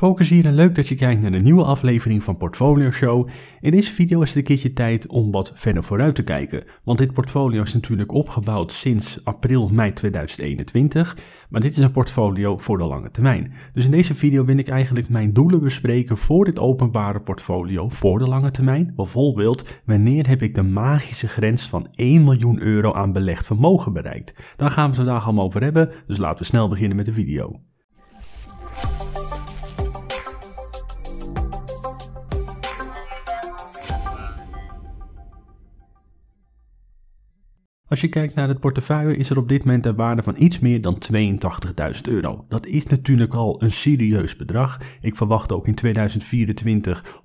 Focus hier en leuk dat je kijkt naar een nieuwe aflevering van Portfolio Show. In deze video is het een keertje tijd om wat verder vooruit te kijken. Want dit portfolio is natuurlijk opgebouwd sinds april, mei 2021. Maar dit is een portfolio voor de lange termijn. Dus in deze video wil ik eigenlijk mijn doelen bespreken voor dit openbare portfolio voor de lange termijn. Bijvoorbeeld, wanneer heb ik de magische grens van 1 miljoen euro aan belegd vermogen bereikt? Daar gaan we het vandaag allemaal over hebben, dus laten we snel beginnen met de video. Als je kijkt naar het portefeuille is er op dit moment een waarde van iets meer dan 82.000 euro. Dat is natuurlijk al een serieus bedrag. Ik verwacht ook in 2024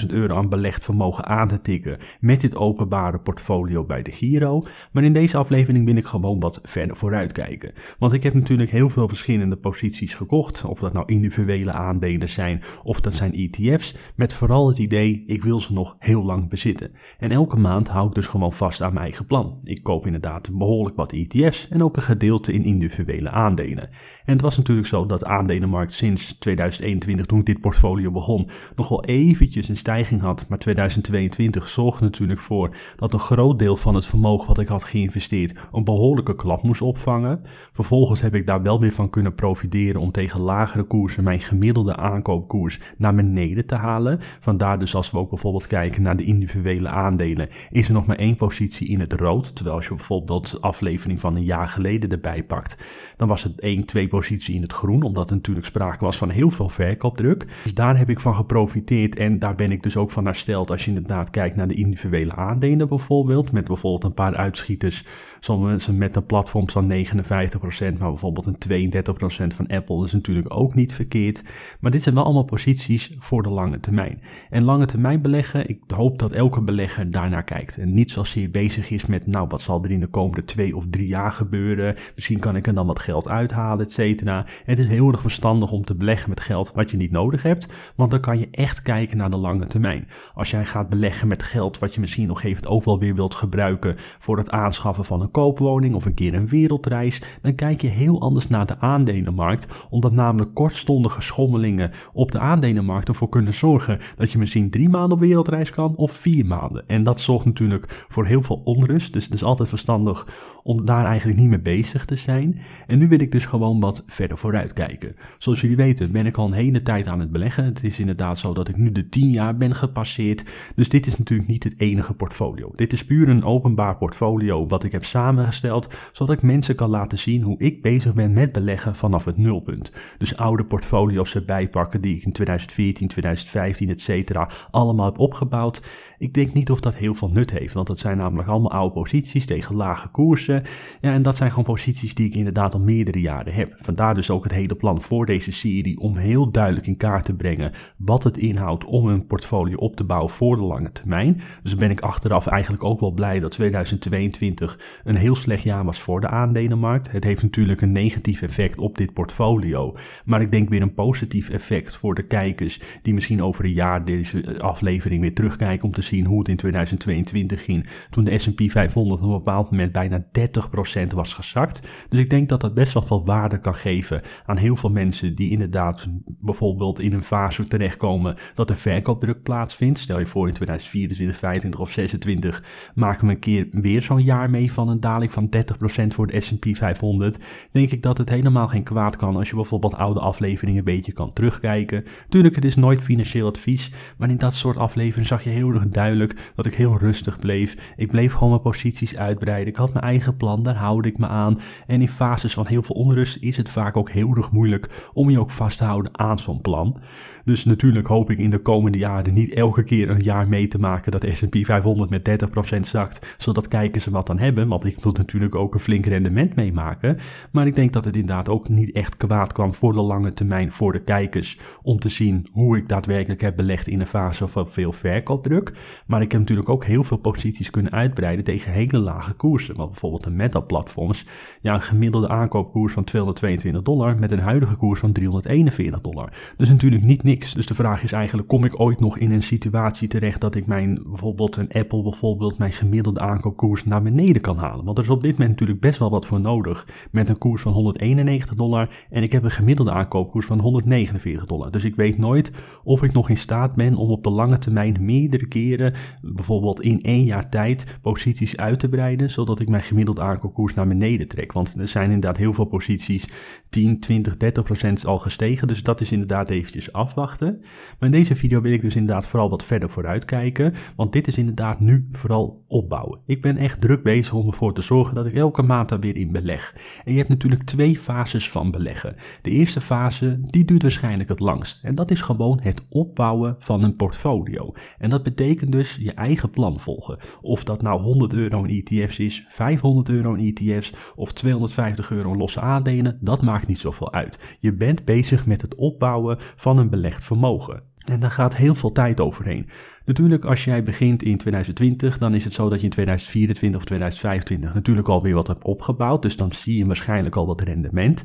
100.000 euro aan belegd vermogen aan te tikken met dit openbare portfolio bij de Giro. Maar in deze aflevering ben ik gewoon wat verder vooruit kijken, Want ik heb natuurlijk heel veel verschillende posities gekocht. Of dat nou individuele aandelen zijn of dat zijn ETF's. Met vooral het idee ik wil ze nog heel lang bezitten. En elke maand hou ik dus gewoon vast aan mijn eigen plan. Ik koop inderdaad behoorlijk wat ETF's en ook een gedeelte in individuele aandelen. En het was natuurlijk zo dat de aandelenmarkt sinds 2021, toen ik dit portfolio begon, nog wel eventjes een stijging had. Maar 2022 zorgde natuurlijk voor dat een groot deel van het vermogen wat ik had geïnvesteerd een behoorlijke klap moest opvangen. Vervolgens heb ik daar wel weer van kunnen profiteren om tegen lagere koersen mijn gemiddelde aankoopkoers naar beneden te halen. Vandaar dus als we ook bijvoorbeeld kijken naar de individuele aandelen, is er nog maar één positie in het rood. Terwijl je bijvoorbeeld aflevering van een jaar geleden erbij pakt, dan was het 1, 2 positie in het groen, omdat natuurlijk sprake was van heel veel verkoopdruk. Dus daar heb ik van geprofiteerd en daar ben ik dus ook van hersteld als je inderdaad kijkt naar de individuele aandelen bijvoorbeeld, met bijvoorbeeld een paar uitschieters, sommige mensen met een platform van 59%, maar bijvoorbeeld een 32% van Apple is natuurlijk ook niet verkeerd. Maar dit zijn wel allemaal posities voor de lange termijn. En lange termijn beleggen, ik hoop dat elke belegger daarnaar kijkt en niet zozeer bezig is met, nou wat zal er in de komende twee of drie jaar gebeuren? Misschien kan ik er dan wat geld uithalen, et cetera. Het is heel erg verstandig om te beleggen met geld wat je niet nodig hebt, want dan kan je echt kijken naar de lange termijn. Als jij gaat beleggen met geld wat je misschien nog even ook wel weer wilt gebruiken voor het aanschaffen van een koopwoning of een keer een wereldreis, dan kijk je heel anders naar de aandelenmarkt, omdat namelijk kortstondige schommelingen op de aandelenmarkt ervoor kunnen zorgen dat je misschien drie maanden op wereldreis kan of vier maanden. En dat zorgt natuurlijk voor heel veel onrust, dus het is altijd verstandig om daar eigenlijk niet mee bezig te zijn. En nu wil ik dus gewoon wat verder vooruit kijken. Zoals jullie weten ben ik al een hele tijd aan het beleggen. Het is inderdaad zo dat ik nu de 10 jaar ben gepasseerd. Dus dit is natuurlijk niet het enige portfolio. Dit is puur een openbaar portfolio wat ik heb samengesteld, zodat ik mensen kan laten zien hoe ik bezig ben met beleggen vanaf het nulpunt. Dus oude portfolio's erbij pakken die ik in 2014, 2015, etc. allemaal heb opgebouwd. Ik denk niet of dat heel veel nut heeft, want dat zijn namelijk allemaal oude posities tegen lage koersen. Ja, en dat zijn gewoon posities die ik inderdaad al meerdere jaren heb. Vandaar dus ook het hele plan voor deze serie om heel duidelijk in kaart te brengen wat het inhoudt om een portfolio op te bouwen voor de lange termijn. Dus ben ik achteraf eigenlijk ook wel blij dat 2022 een heel slecht jaar was voor de aandelenmarkt. Het heeft natuurlijk een negatief effect op dit portfolio, maar ik denk weer een positief effect voor de kijkers die misschien over een jaar deze aflevering weer terugkijken om te hoe het in 2022 ging, toen de S&P 500 op een bepaald moment bijna 30% was gezakt. Dus ik denk dat dat best wel veel waarde kan geven aan heel veel mensen die inderdaad bijvoorbeeld in een fase terechtkomen dat er verkoopdruk plaatsvindt. Stel je voor in 2024, 25 of 26 maken we een keer weer zo'n jaar mee van een daling van 30% voor de S&P 500. Denk ik dat het helemaal geen kwaad kan als je bijvoorbeeld oude afleveringen een beetje kan terugkijken. Tuurlijk, het is nooit financieel advies, maar in dat soort afleveringen zag je heel erg duidelijk duidelijk dat ik heel rustig bleef. Ik bleef gewoon mijn posities uitbreiden. Ik had mijn eigen plan, daar houde ik me aan. En in fases van heel veel onrust is het vaak ook heel erg moeilijk om je ook vast te houden aan zo'n plan. Dus natuurlijk hoop ik in de komende jaren niet elke keer een jaar mee te maken dat de SP 500 met 30% zakt, zodat kijkers wat dan hebben. Want ik moet natuurlijk ook een flink rendement meemaken. Maar ik denk dat het inderdaad ook niet echt kwaad kwam voor de lange termijn voor de kijkers om te zien hoe ik daadwerkelijk heb belegd in een fase van veel verkoopdruk. Maar ik heb natuurlijk ook heel veel posities kunnen uitbreiden tegen hele lage koersen. Want bijvoorbeeld de Meta-platforms, ja, een gemiddelde aankoopkoers van 222 dollar met een huidige koers van 341 dollar. Dus natuurlijk niet niks. Dus de vraag is eigenlijk, kom ik ooit nog in een situatie terecht dat ik mijn, bijvoorbeeld een Apple, bijvoorbeeld mijn gemiddelde aankoopkoers naar beneden kan halen? Want er is op dit moment natuurlijk best wel wat voor nodig met een koers van 191 dollar en ik heb een gemiddelde aankoopkoers van 149 dollar. Dus ik weet nooit of ik nog in staat ben om op de lange termijn meerdere keren bijvoorbeeld in één jaar tijd posities uit te breiden, zodat ik mijn gemiddeld aankoopkoers naar beneden trek. Want er zijn inderdaad heel veel posities 10, 20, 30 procent al gestegen, dus dat is inderdaad eventjes afwachten. Maar in deze video wil ik dus inderdaad vooral wat verder vooruit kijken, want dit is inderdaad nu vooral opbouwen. Ik ben echt druk bezig om ervoor te zorgen dat ik elke maand daar weer in beleg. En je hebt natuurlijk twee fases van beleggen. De eerste fase, die duurt waarschijnlijk het langst. En dat is gewoon het opbouwen van een portfolio. En dat betekent dus je eigen plan volgen. Of dat nou 100 euro in ETF's is, 500 euro in ETF's of 250 euro losse aandelen, dat maakt niet zoveel uit. Je bent bezig met het opbouwen van een belegd vermogen. En daar gaat heel veel tijd overheen. Natuurlijk, als jij begint in 2020, dan is het zo dat je in 2024 of 2025 natuurlijk alweer wat hebt opgebouwd. Dus dan zie je waarschijnlijk al wat rendement.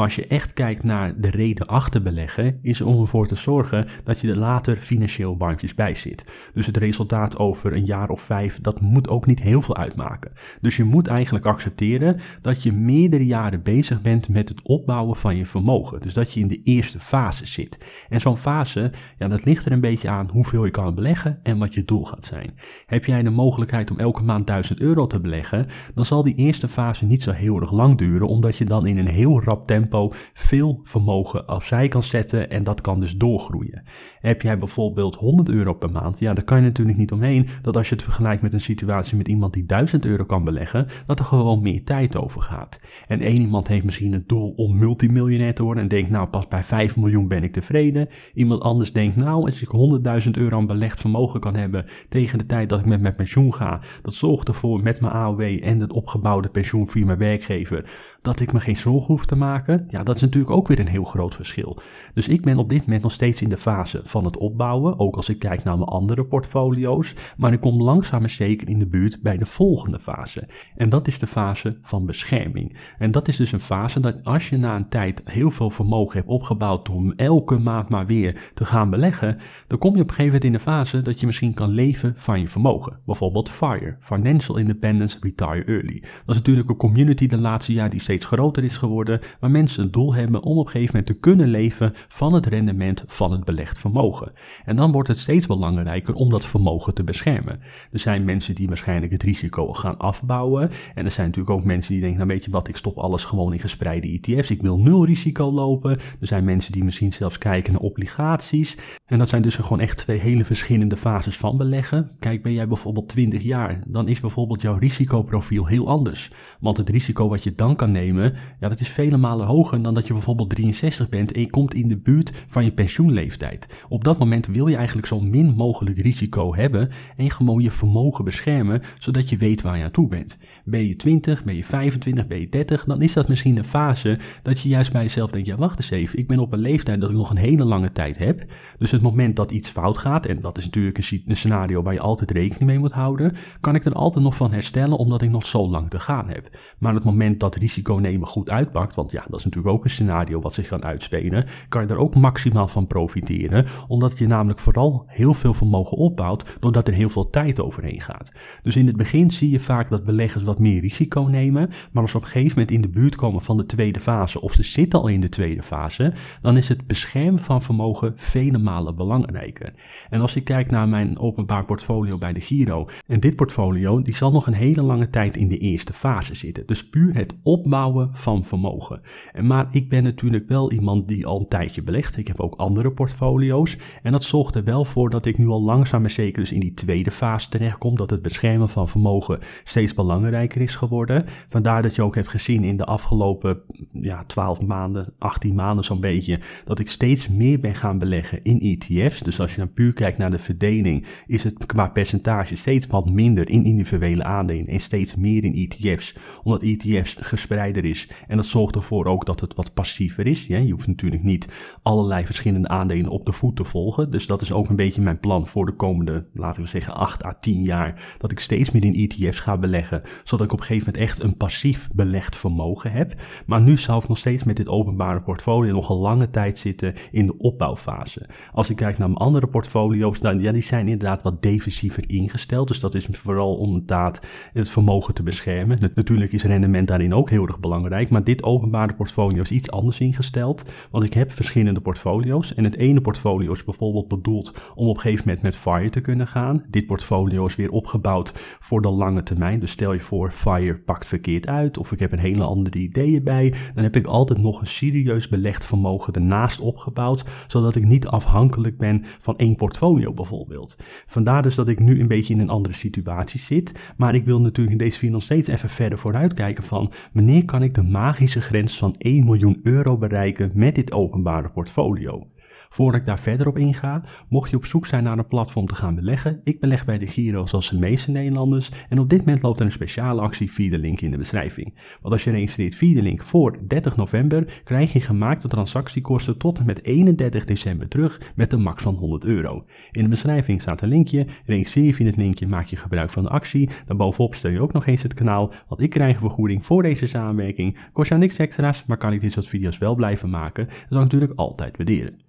Maar als je echt kijkt naar de reden achter beleggen, is om ervoor te zorgen dat je er later financieel warmpjes bij zit. Dus het resultaat over een jaar of vijf, dat moet ook niet heel veel uitmaken. Dus je moet eigenlijk accepteren dat je meerdere jaren bezig bent met het opbouwen van je vermogen. Dus dat je in de eerste fase zit. En zo'n fase, ja, dat ligt er een beetje aan hoeveel je kan beleggen en wat je doel gaat zijn. Heb jij de mogelijkheid om elke maand 1000 euro te beleggen, dan zal die eerste fase niet zo heel erg lang duren, omdat je dan in een heel rap tempo veel vermogen opzij kan zetten en dat kan dus doorgroeien. Heb jij bijvoorbeeld 100 euro per maand, ja, dan kan je natuurlijk niet omheen dat als je het vergelijkt met een situatie met iemand die 1000 euro kan beleggen, dat er gewoon meer tijd over gaat. En één iemand heeft misschien het doel om multimiljonair te worden en denkt, nou, pas bij 5 miljoen ben ik tevreden. Iemand anders denkt, nou, als ik 100.000 euro aan belegd vermogen kan hebben tegen de tijd dat ik met mijn pensioen ga, dat zorgt ervoor met mijn AOW en het opgebouwde pensioen via mijn werkgever dat ik me geen zorgen hoef te maken, ja, dat is natuurlijk ook weer een heel groot verschil. Dus ik ben op dit moment nog steeds in de fase van het opbouwen, ook als ik kijk naar mijn andere portfolio's, maar ik kom langzaam en zeker in de buurt bij de volgende fase. En dat is de fase van bescherming. En dat is dus een fase dat als je na een tijd heel veel vermogen hebt opgebouwd om elke maand maar weer te gaan beleggen, dan kom je op een gegeven moment in de fase dat je misschien kan leven van je vermogen. Bijvoorbeeld FIRE, Financial Independence Retire Early. Dat is natuurlijk een community de laatste jaar die steeds groter is geworden, maar mensen het doel hebben om op een gegeven moment te kunnen leven van het rendement van het belegd vermogen. En dan wordt het steeds belangrijker om dat vermogen te beschermen. Er zijn mensen die waarschijnlijk het risico gaan afbouwen. En er zijn natuurlijk ook mensen die denken, nou weet je wat, ik stop alles gewoon in gespreide ETF's. Ik wil nul risico lopen. Er zijn mensen die misschien zelfs kijken naar obligaties. En dat zijn dus gewoon echt twee hele verschillende fases van beleggen. Kijk, ben jij bijvoorbeeld 20 jaar, dan is bijvoorbeeld jouw risicoprofiel heel anders. Want het risico wat je dan kan nemen, ja, dat is vele malen hoger dan dat je bijvoorbeeld 63 bent en je komt in de buurt van je pensioenleeftijd. Op dat moment wil je eigenlijk zo min mogelijk risico hebben en gewoon je vermogen beschermen, zodat je weet waar je aan toe bent. Ben je 20, ben je 25, ben je 30, dan is dat misschien een fase dat je juist bij jezelf denkt: ja, wacht eens even, ik ben op een leeftijd dat ik nog een hele lange tijd heb. Dus het moment dat iets fout gaat, en dat is natuurlijk een scenario waar je altijd rekening mee moet houden, kan ik er altijd nog van herstellen omdat ik nog zo lang te gaan heb. Maar het moment dat risico nemen goed uitpakt, want ja, dat is natuurlijk ook een scenario wat zich kan uitspelen, kan je er ook maximaal van profiteren, omdat je namelijk vooral heel veel vermogen opbouwt doordat er heel veel tijd overheen gaat. Dus in het begin zie je vaak dat beleggers wat meer risico nemen. Maar als ze op een gegeven moment in de buurt komen van de tweede fase of ze zitten al in de tweede fase, dan is het beschermen van vermogen vele malen belangrijker. En als ik kijk naar mijn openbaar portfolio bij de Giro, en dit portfolio die zal nog een hele lange tijd in de eerste fase zitten. Dus puur het opbouwen van vermogen. En Maar ik ben natuurlijk wel iemand die al een tijdje belegt. Ik heb ook andere portfolio's. En dat zorgt er wel voor dat ik nu al langzaam en zeker dus in die tweede fase terechtkom. Dat het beschermen van vermogen steeds belangrijker is geworden. Vandaar dat je ook hebt gezien in de afgelopen ja, 12 maanden, 18 maanden zo'n beetje, dat ik steeds meer ben gaan beleggen in ETF's. Dus als je dan puur kijkt naar de verdeling, is het qua percentage steeds wat minder in individuele aandelen en steeds meer in ETF's. Omdat ETF's gespreider is en dat zorgt ervoor ook dat het wat passiever is. je hoeft natuurlijk niet allerlei verschillende aandelen op de voet te volgen. Dus dat is ook een beetje mijn plan voor de komende, laten we zeggen, 8 à 10 jaar. Dat ik steeds meer in ETF's ga beleggen zodat ik op een gegeven moment echt een passief belegd vermogen heb. Maar nu zou ik nog steeds met dit openbare portfolio nog een lange tijd zitten in de opbouwfase. Als ik kijk naar mijn andere portfolio's, dan, ja, die zijn inderdaad wat defensiever ingesteld. Dus dat is vooral om inderdaad het vermogen te beschermen. Natuurlijk is rendement daarin ook heel erg belangrijk, maar dit openbare portfolio is iets anders ingesteld. Want ik heb verschillende portfolio's en het ene portfolio is bijvoorbeeld bedoeld om op een gegeven moment met FIRE te kunnen gaan. Dit portfolio is weer opgebouwd voor de lange termijn. Dus stel je voor FIRE pakt verkeerd uit of ik heb een hele andere ideeën bij, dan heb ik altijd nog een serieus belegd vermogen ernaast opgebouwd, zodat ik niet afhankelijk ben van één portfolio bijvoorbeeld. Vandaar dus dat ik nu een beetje in een andere situatie zit, maar ik wil natuurlijk in deze video nog steeds even verder vooruitkijken van wanneer kan ik de magische grens van 1 miljoen euro bereiken met dit openbare portfolio. Voordat ik daar verder op inga, mocht je op zoek zijn naar een platform te gaan beleggen, ik beleg bij de Giro zoals de meeste Nederlanders en op dit moment loopt er een speciale actie via de link in de beschrijving. Want als je registreert via de link voor 30 november, krijg je gemaakte transactiekosten tot en met 31 december terug met een max van 100 euro. In de beschrijving staat een linkje, registreer je via het linkje, maak je gebruik van de actie, daarbovenop steun je ook nog eens het kanaal, want ik krijg een vergoeding voor deze samenwerking, kost jou niks extra's, maar kan ik dit soort video's wel blijven maken, dat zou ik natuurlijk altijd waarderen.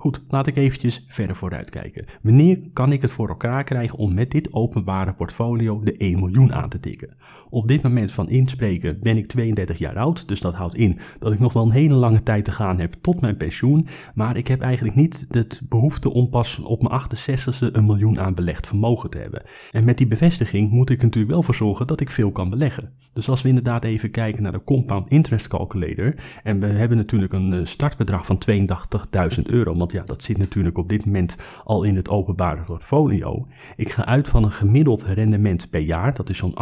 Goed, laat ik eventjes verder vooruitkijken. Wanneer kan ik het voor elkaar krijgen om met dit openbare portfolio de 1 miljoen aan te tikken? Op dit moment van inspreken ben ik 32 jaar oud, dus dat houdt in dat ik nog wel een hele lange tijd te gaan heb tot mijn pensioen. Maar ik heb eigenlijk niet de behoefte om pas op mijn 68ste een miljoen aan belegd vermogen te hebben. En met die bevestiging moet ik natuurlijk wel voor zorgen dat ik veel kan beleggen. Dus als we inderdaad even kijken naar de compound interest calculator. En we hebben natuurlijk een eh, startbedrag van 82.000 euro. Want ja, dat zit natuurlijk op dit moment al in het openbare portfolio. Ik ga uit van een gemiddeld rendement per jaar. Dat is zo'n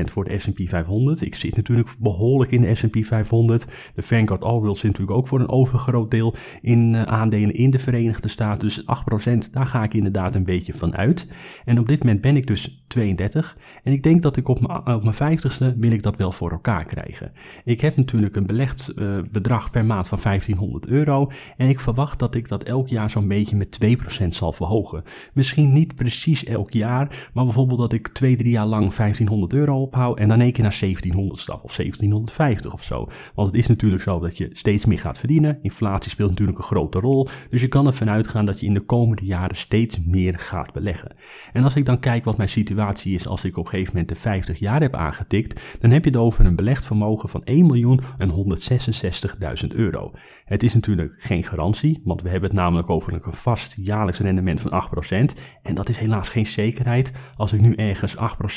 8% voor de S&P 500. Ik zit natuurlijk behoorlijk in de S&P 500. De Vanguard All World zit natuurlijk ook voor een overgroot deel in eh, aandelen in de Verenigde Staten. Dus 8%, daar ga ik inderdaad een beetje van uit. En op dit moment ben ik dus 32. En ik denk dat ik op mijn, op mijn 50ste wil ik dat wel voor elkaar krijgen. Ik heb natuurlijk een belegd eh, bedrag per maand van 1500 euro. En ik verwacht dat ik dat elk jaar zo'n beetje met 2% zal verhogen. Misschien niet precies elk jaar, maar bijvoorbeeld dat ik 2, 3 jaar lang 1500 euro ophoud en dan één keer naar 1700 stap of 1750 of zo. Want het is natuurlijk zo dat je steeds meer gaat verdienen. Inflatie speelt natuurlijk een grote rol. Dus je kan ervan uitgaan dat je in de komende jaren steeds meer gaat beleggen. En als ik dan kijk wat mijn situatie is als ik op een gegeven moment de 50 jaar heb aangetikt, dan heb je het over een belegd vermogen van 1.166.000 euro. Het is natuurlijk geen garantie, want we hebben het namelijk over een vast jaarlijks rendement van 8%. En dat is helaas geen zekerheid. Als ik nu ergens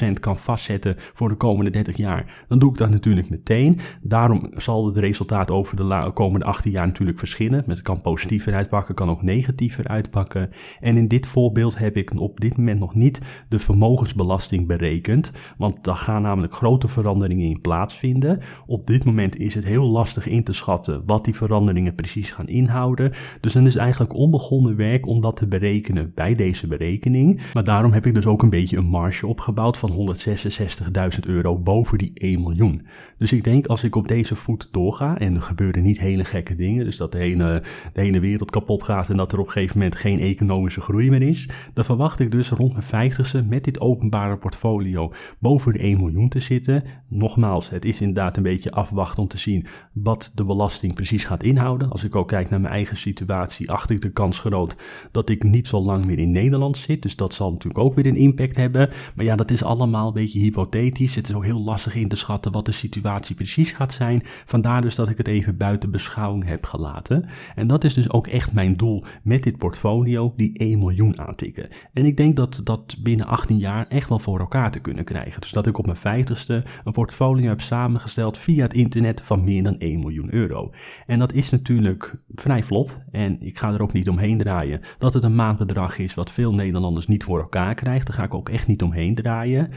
8% kan vastzetten voor de komende 30 jaar, dan doe ik dat natuurlijk meteen. Daarom zal het resultaat over de komende 18 jaar natuurlijk verschillen. Het kan positiever uitpakken, kan ook negatiever uitpakken. En in dit voorbeeld heb ik op dit moment nog niet de vermogens belasting berekend, Want daar gaan namelijk grote veranderingen in plaatsvinden. Op dit moment is het heel lastig in te schatten wat die veranderingen precies gaan inhouden. Dus dan is eigenlijk onbegonnen werk om dat te berekenen bij deze berekening. Maar daarom heb ik dus ook een beetje een marge opgebouwd van 166.000 euro boven die 1 miljoen. Dus ik denk als ik op deze voet doorga en er gebeuren niet hele gekke dingen, dus dat de hele, de hele wereld kapot gaat en dat er op een gegeven moment geen economische groei meer is, dan verwacht ik dus rond mijn 50ste met dit open openbare portfolio boven de 1 miljoen te zitten. Nogmaals, het is inderdaad een beetje afwachten om te zien wat de belasting precies gaat inhouden. Als ik ook kijk naar mijn eigen situatie, acht ik de kans groot dat ik niet zo lang meer in Nederland zit. Dus dat zal natuurlijk ook weer een impact hebben. Maar ja, dat is allemaal een beetje hypothetisch. Het is ook heel lastig in te schatten wat de situatie precies gaat zijn. Vandaar dus dat ik het even buiten beschouwing heb gelaten. En dat is dus ook echt mijn doel met dit portfolio, die 1 miljoen aantikken. En ik denk dat dat binnen 18 jaar echt wel voor elkaar te kunnen krijgen. Dus dat ik op mijn vijftigste een portfolio heb samengesteld via het internet van meer dan 1 miljoen euro. En dat is natuurlijk vrij vlot en ik ga er ook niet omheen draaien dat het een maandbedrag is wat veel Nederlanders niet voor elkaar krijgt. Daar ga ik ook echt niet omheen draaien.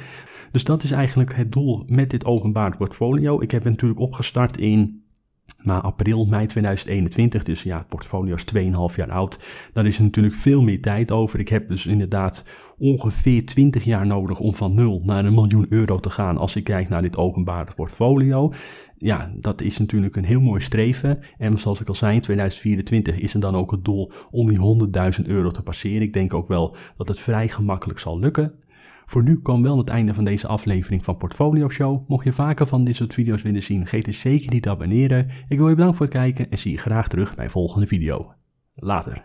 Dus dat is eigenlijk het doel met dit openbaar portfolio. Ik heb natuurlijk opgestart in maar april, mei 2021, dus ja, het portfolio is 2,5 jaar oud. Daar is er natuurlijk veel meer tijd over. Ik heb dus inderdaad ongeveer 20 jaar nodig om van nul naar een miljoen euro te gaan als ik kijk naar dit openbare portfolio. Ja, dat is natuurlijk een heel mooi streven. En zoals ik al zei, in 2024 is er dan ook het doel om die 100.000 euro te passeren. Ik denk ook wel dat het vrij gemakkelijk zal lukken. Voor nu kwam wel het einde van deze aflevering van Portfolio Show. Mocht je vaker van dit soort video's willen zien, vergeet dan zeker niet te abonneren. Ik wil je bedanken voor het kijken en zie je graag terug bij volgende video. Later.